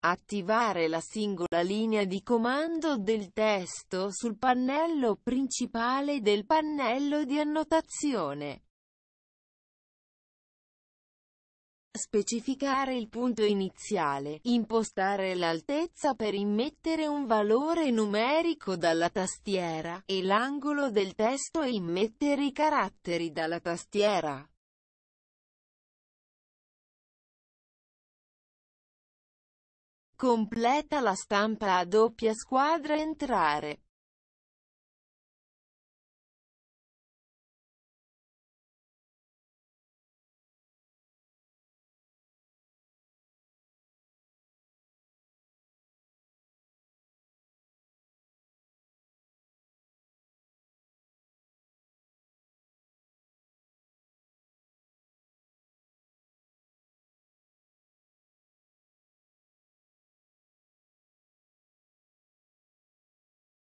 Attivare la singola linea di comando del testo sul pannello principale del pannello di annotazione. Specificare il punto iniziale, impostare l'altezza per immettere un valore numerico dalla tastiera, e l'angolo del testo e immettere i caratteri dalla tastiera. Completa la stampa a doppia squadra entrare.